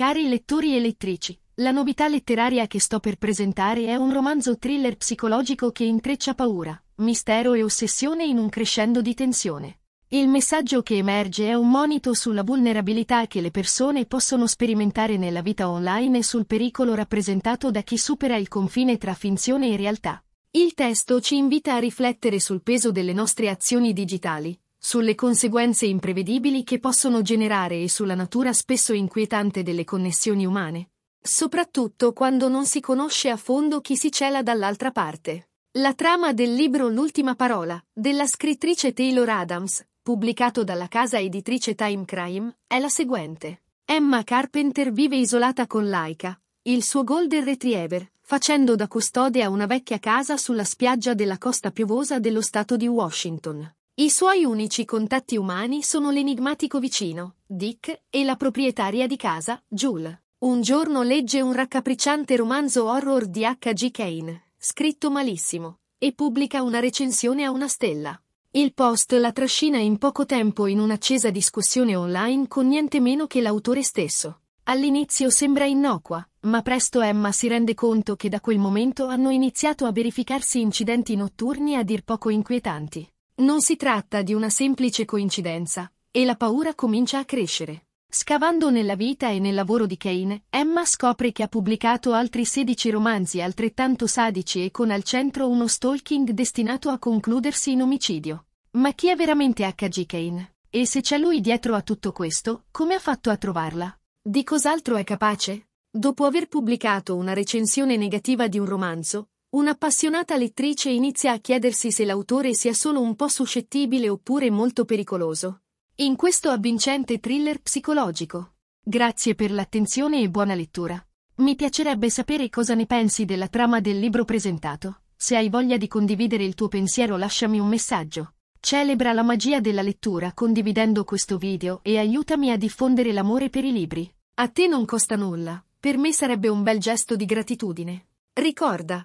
Cari lettori e lettrici, la novità letteraria che sto per presentare è un romanzo thriller psicologico che intreccia paura, mistero e ossessione in un crescendo di tensione. Il messaggio che emerge è un monito sulla vulnerabilità che le persone possono sperimentare nella vita online e sul pericolo rappresentato da chi supera il confine tra finzione e realtà. Il testo ci invita a riflettere sul peso delle nostre azioni digitali, sulle conseguenze imprevedibili che possono generare e sulla natura spesso inquietante delle connessioni umane, soprattutto quando non si conosce a fondo chi si cela dall'altra parte. La trama del libro L'ultima parola, della scrittrice Taylor Adams, pubblicato dalla casa editrice Time Crime, è la seguente. Emma Carpenter vive isolata con Laika, il suo golden retriever, facendo da custode a una vecchia casa sulla spiaggia della costa piovosa dello stato di Washington. I suoi unici contatti umani sono l'enigmatico vicino, Dick, e la proprietaria di casa, Jule. Un giorno legge un raccapricciante romanzo horror di H.G. Kane, scritto malissimo, e pubblica una recensione a una stella. Il post la trascina in poco tempo in un'accesa discussione online con niente meno che l'autore stesso. All'inizio sembra innocua, ma presto Emma si rende conto che da quel momento hanno iniziato a verificarsi incidenti notturni a dir poco inquietanti. Non si tratta di una semplice coincidenza, e la paura comincia a crescere. Scavando nella vita e nel lavoro di Kane, Emma scopre che ha pubblicato altri 16 romanzi altrettanto sadici e con al centro uno stalking destinato a concludersi in omicidio. Ma chi è veramente H.G. Kane? E se c'è lui dietro a tutto questo, come ha fatto a trovarla? Di cos'altro è capace? Dopo aver pubblicato una recensione negativa di un romanzo, Un'appassionata lettrice inizia a chiedersi se l'autore sia solo un po' suscettibile oppure molto pericoloso. In questo avvincente thriller psicologico. Grazie per l'attenzione e buona lettura. Mi piacerebbe sapere cosa ne pensi della trama del libro presentato. Se hai voglia di condividere il tuo pensiero lasciami un messaggio. Celebra la magia della lettura condividendo questo video e aiutami a diffondere l'amore per i libri. A te non costa nulla, per me sarebbe un bel gesto di gratitudine. Ricorda,